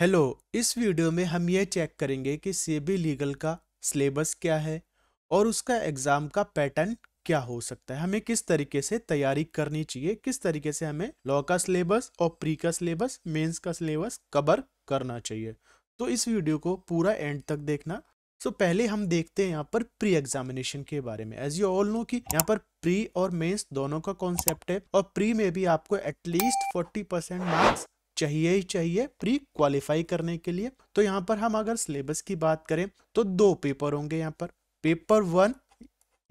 hello इस video में हम ये चेक करेंगे कि सेबी लीगल का सिलेबस क्या है और उसका एग्ज़ाम का पैटर्न क्या हो सकता है हमें किस तरीके से तैयारी करनी चाहिए किस तरीके से हमें लॉ का सिलेबस और प्री का सिलेबस मेंस का सिलेबस कवर करना चाहिए तो इस वीडियो को पूरा एंड तक देखना सो so, पहले हम देखते हैं यहाँ पर प्री एग्जामिनेशन के बारे में एज यू ऑल नो कि यहाँ पर प्री और मेंस दोनों का कॉन्सेप्ट है और प्री में भी आपको एटलीस्ट फोर्टी परसेंट मार्क्स चाहिए ही चाहिए प्री क्वालिफाई करने के लिए तो यहाँ पर हम अगर सिलेबस की बात करें तो दो पेपर होंगे यहाँ पर पेपर वन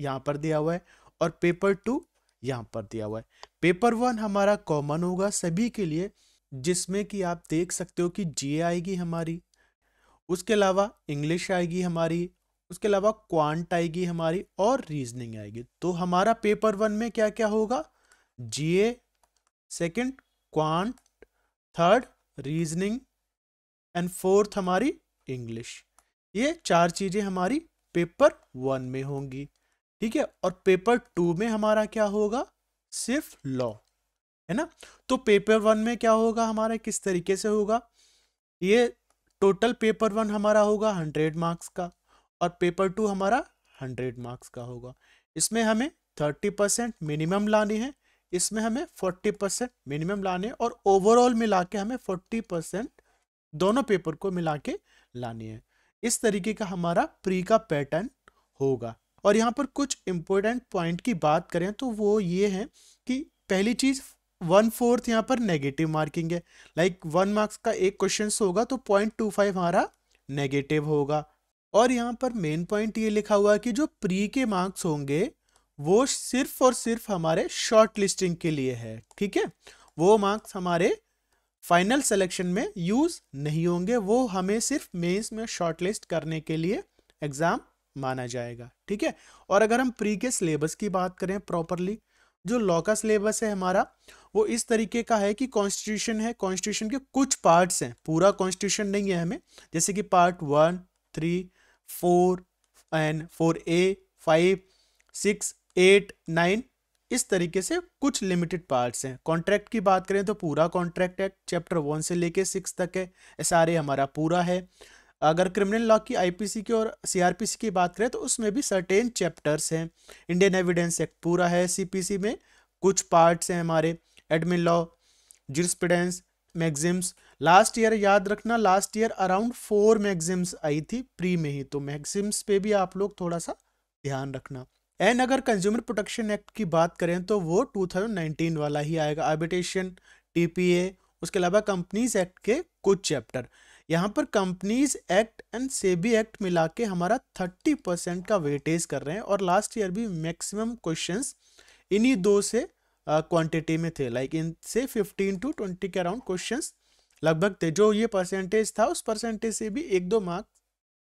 यहाँ पर दिया हुआ है और पेपर टू यहाँ पर दिया हुआ है पेपर वन हमारा कॉमन होगा सभी के लिए जिसमें कि आप देख सकते हो कि जी आएगी हमारी उसके अलावा इंग्लिश आएगी हमारी उसके अलावा क्वांट आएगी हमारी और रीजनिंग आएगी तो हमारा पेपर वन में क्या क्या होगा GA second quant third reasoning and fourth हमारी इंग्लिश ये चार चीज़ें हमारी पेपर वन में होंगी ठीक है और पेपर टू में हमारा क्या होगा सिर्फ लॉ है ना तो पेपर वन में क्या होगा हमारा किस तरीके से होगा ये टोटल पेपर वन हमारा होगा हंड्रेड मार्क्स का और पेपर टू हमारा हंड्रेड मार्क्स का होगा इसमें हमें थर्टी परसेंट मिनिमम लानी है इसमें हमें 40 परसेंट मिनिमम लाने और ओवरऑल मिला के हमें 40 परसेंट दोनों पेपर को मिला के लानी है इस तरीके का हमारा प्री का पैटर्न होगा और यहाँ पर कुछ इम्पोर्टेंट पॉइंट की बात करें तो वो ये है कि पहली चीज़ वन फोर्थ यहाँ पर नेगेटिव मार्किंग है लाइक वन मार्क्स का एक क्वेश्चन होगा तो पॉइंट टू फाइव हमारा नेगेटिव होगा और यहाँ पर मेन पॉइंट ये लिखा हुआ है कि जो प्री के मार्क्स होंगे वो सिर्फ और सिर्फ हमारे शॉर्ट लिस्टिंग के लिए है ठीक है वो मार्क्स हमारे फाइनल सिलेक्शन में यूज नहीं होंगे वो हमें सिर्फ मेंस में शॉर्टलिस्ट करने के लिए एग्जाम माना जाएगा ठीक है और अगर हम प्री के सिलेबस की बात करें प्रॉपरली जो लॉ का सिलेबस है हमारा वो इस तरीके का है कि कॉन्स्टिट्यूशन है कॉन्स्टिट्यूशन के कुछ पार्ट्स हैं पूरा कॉन्स्टिट्यूशन नहीं है हमें जैसे कि part one three four and four A five six eight nine इस तरीके से कुछ लिमिटेड पार्ट्स हैं कॉन्ट्रैक्ट की बात करें तो पूरा कॉन्ट्रैक्ट एक्ट चैप्टर वन से लेके सिक्स तक है एस हमारा पूरा है अगर क्रिमिनल लॉ की आईपीसी की और सीआरपीसी की बात करें तो उसमें भी सर्टेन चैप्टर्स हैं इंडियन एविडेंस एक्ट पूरा है सीपीसी में कुछ पार्ट्स हैं हमारे admin law jurisprudence maxims last year याद रखना last year around four maxims आई थी प्री में ही तो मैगजिम्स पे भी आप लोग थोड़ा सा ध्यान रखना एंड अगर कंज्यूमर प्रोटेक्शन एक्ट की बात करें तो वो 2019 वाला ही आएगा आर्बिटेशन टीपीए उसके अलावा कंपनीज एक्ट के कुछ चैप्टर यहाँ पर companies act and SEBI act मिला के हमारा 30 परसेंट का वेटेज कर रहे हैं और लास्ट ईयर भी मैक्सिमम क्वेश्चंस इन्हीं दो से क्वांटिटी में थे लाइक इनसे 15 टू 20 के अराउंड क्वेश्चन लगभग थे जो ये परसेंटेज था उस परसेंटेज से भी एक दो मार्क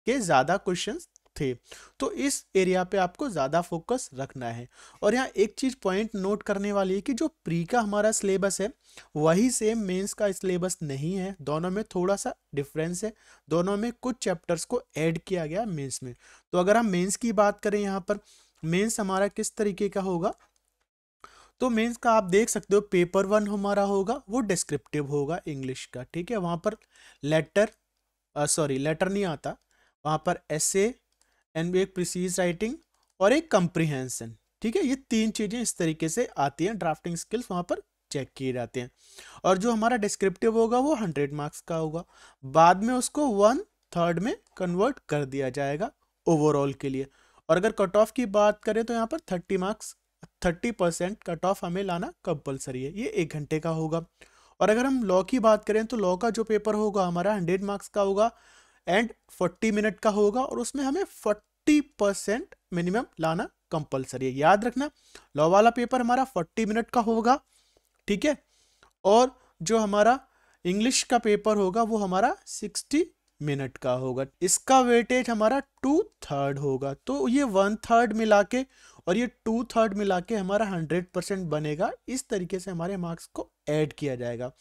के ज़्यादा क्वेश्चन थे तो इस एरिया पे आपको ज़्यादा फोकस रखना है और यहाँ एक चीज़ पॉइंट नोट करने वाली है कि जो प्री का हमारा सिलेबस है वही सेम मेंस का सिलेबस नहीं है दोनों में थोड़ा सा डिफरेंस है दोनों में कुछ चैप्टर्स को ऐड किया गया मेंस में तो अगर हम मेंस की बात करें यहाँ पर मेंस हमारा किस तरीके का होगा तो मेंस का आप देख सकते हो पेपर वन हमारा होगा वो डिस्क्रिप्टिव होगा इंग्लिश का ठीक है वहां पर लेटर सॉरी लेटर नहीं आता वहां पर एसे एंड एक प्रिसीज राइटिंग और एक कंप्रीहेंशन ठीक है ये तीन चीज़ें इस तरीके से आती हैं ड्राफ्टिंग स्किल्स वहाँ पर चेक किए जाते हैं और जो हमारा डिस्क्रिप्टिव होगा वो हंड्रेड मार्क्स का होगा बाद में उसको वन थर्ड में कन्वर्ट कर दिया जाएगा ओवरऑल के लिए और अगर कट ऑफ की बात करें तो यहाँ पर thirty marks thirty percent cut off हमें लाना कंपलसरी है ये एक घंटे का होगा और अगर हम लॉ की बात करें तो लॉ का जो पेपर होगा हमारा हंड्रेड मार्क्स का होगा एंड 40 मिनट का होगा और उसमें हमें 40 परसेंट मिनिमम लाना कंपलसरी है याद रखना लॉ वाला पेपर हमारा 40 मिनट का होगा ठीक है और जो हमारा इंग्लिश का पेपर होगा वो हमारा मिनट का होगा इसका वेटेज हमारा टू थर्ड होगा तो ये वन थर्ड मिला के और ये टू थर्ड मिला के हमारा हंड्रेड परसेंट बनेगा इस तरीके से हमारे मार्क्स को ऐड किया जाएगा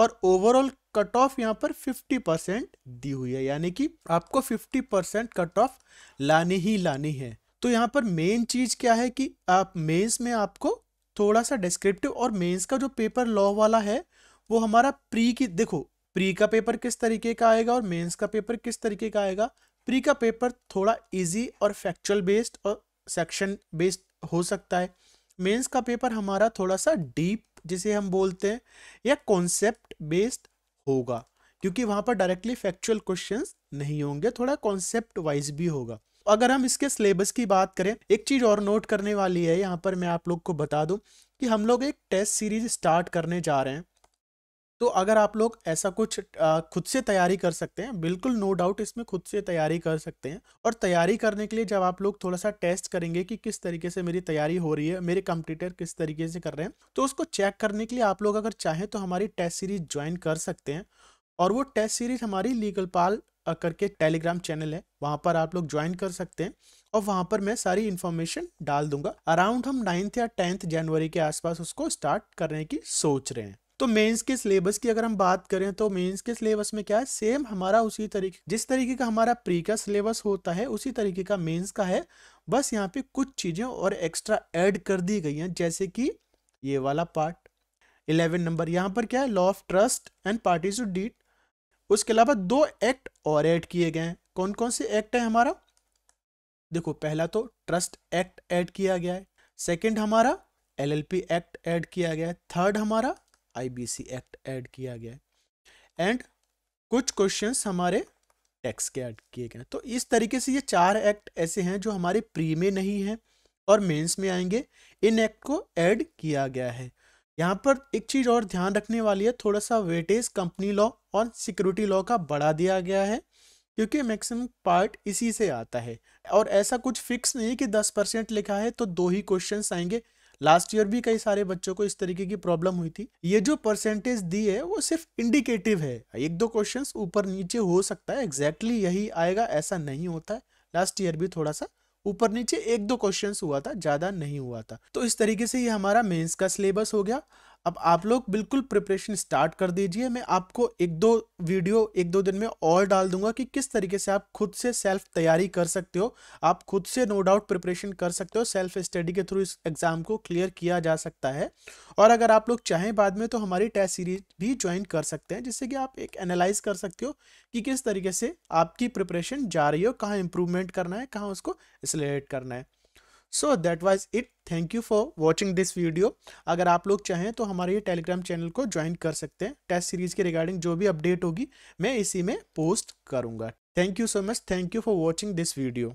और ओवरऑल कट ऑफ यहाँ पर फिफ्टी परसेंट दी हुई है यानी कि आपको फिफ्टी परसेंट कट ऑफ लानी ही लानी है तो यहाँ पर मेन चीज क्या है कि आप मेंस में आपको थोड़ा सा डिस्क्रिप्टिव और मेंस का जो पेपर लॉ वाला है वो हमारा प्री की देखो प्री का पेपर किस तरीके का आएगा और मेंस का पेपर किस तरीके का आएगा प्री का पेपर थोड़ा इजी और फैक्चुअल बेस्ड और सेक्शन बेस्ड हो सकता है मेंस का पेपर हमारा थोड़ा सा डीप जिसे हम बोलते हैं या कॉन्सेप्ट बेस्ड होगा क्योंकि वहाँ पर डायरेक्टली फैक्चुअल क्वेश्चन नहीं होंगे थोड़ा कॉन्सेप्ट वाइज भी होगा अगर हम इसके सिलेबस की बात करें एक चीज़ और नोट करने वाली है यहाँ पर मैं आप लोग को बता दूं कि हम लोग एक टेस्ट सीरीज स्टार्ट करने जा रहे हैं तो अगर आप लोग ऐसा कुछ खुद से तैयारी कर सकते हैं बिल्कुल नो डाउट इसमें खुद से तैयारी कर सकते हैं और तैयारी करने के लिए जब आप लोग थोड़ा सा टेस्ट करेंगे कि किस तरीके से मेरी तैयारी हो रही है मेरे कंप्यूटर किस तरीके से कर रहे हैं तो उसको चेक करने के लिए आप लोग अगर चाहें तो हमारी टेस्ट सीरीज ज्वाइन कर सकते हैं और वो टेस्ट सीरीज हमारी लीगल पाल करके टेलीग्राम चैनल है वहाँ पर आप लोग ज्वाइन कर सकते हैं और वहाँ पर मैं सारी इन्फॉर्मेशन डाल दूंगा अराउंड हम नाइन्थ या टेंथ जनवरी के आसपास उसको स्टार्ट करने की सोच रहे हैं तो मेंस के सिलेबस की अगर हम बात करें तो मेंस के सिलेबस में क्या है सेम हमारा उसी तरीके जिस तरीके का हमारा प्री का सिलेबस होता है उसी तरीके का मेंस का है बस यहाँ पे कुछ चीज़ें और एक्स्ट्रा ऐड कर दी गई हैं जैसे कि ये वाला पार्ट इलेवन नंबर यहाँ पर क्या है law of trust and party to deed उसके अलावा दो एक्ट और एड किए गए हैं कौन कौन से एक्ट है हमारा देखो पहला तो ट्रस्ट एक्ट एड किया गया है सेकेंड हमारा एल एक्ट एड किया गया है थर्ड हमारा आईबीसी एक्ट ऐड किया गया है एंड कुछ क्वेश्चंस हमारे टैक्स के ऐड किए गए तो इस तरीके से ये चार एक्ट ऐसे हैं जो हमारे प्री में नहीं हैं और मेंस में आएंगे इन एक्ट को ऐड किया गया है यहाँ पर एक चीज़ और ध्यान रखने वाली है थोड़ा सा वेटेज कंपनी लॉ और सिक्योरिटी लॉ का बढ़ा दिया गया है क्योंकि मैक्सिमम पार्ट इसी से आता है और ऐसा कुछ फिक्स नहीं कि दस परसेंट लिखा है तो दो ही क्वेश्चंस आएंगे लास्ट ईयर भी कई सारे बच्चों को इस तरीके की प्रॉब्लम हुई थी ये जो परसेंटेज दी है वो सिर्फ इंडिकेटिव है एक दो क्वेश्चन ऊपर नीचे हो सकता है एग्जैक्टली exactly यही आएगा ऐसा नहीं होता है लास्ट ईयर भी थोड़ा सा ऊपर नीचे एक दो क्वेश्चंस हुआ था ज्यादा नहीं हुआ था तो इस तरीके से ये हमारा मेंस का सिलेबस हो गया अब आप लोग बिल्कुल प्रिपरेशन स्टार्ट कर दीजिए मैं आपको एक दो वीडियो एक दो दिन में और डाल दूंगा कि किस तरीके से आप खुद से सेल्फ तैयारी कर सकते हो आप खुद से नो डाउट प्रिपरेशन कर सकते हो सेल्फ स्टडी के थ्रू इस एग्ज़ाम को क्लियर किया जा सकता है और अगर आप लोग चाहें बाद में तो हमारी टेस्ट सीरीज भी ज्वाइन कर सकते हैं जिससे कि आप एक एनालाइज कर सकते हो कि किस तरीके से आपकी प्रिपरेशन जा रही हो कहाँ इंप्रूवमेंट करना है कहाँ उसको एसलेट करना है so that was it thank you for watching this video अगर आप लोग चाहें तो हमारे ये टेलीग्राम चैनल को ज्वाइन कर सकते हैं टेस्ट सीरीज के रिगार्डिंग जो भी अपडेट होगी मैं इसी में पोस्ट करूँगा thank you so much thank you for watching this video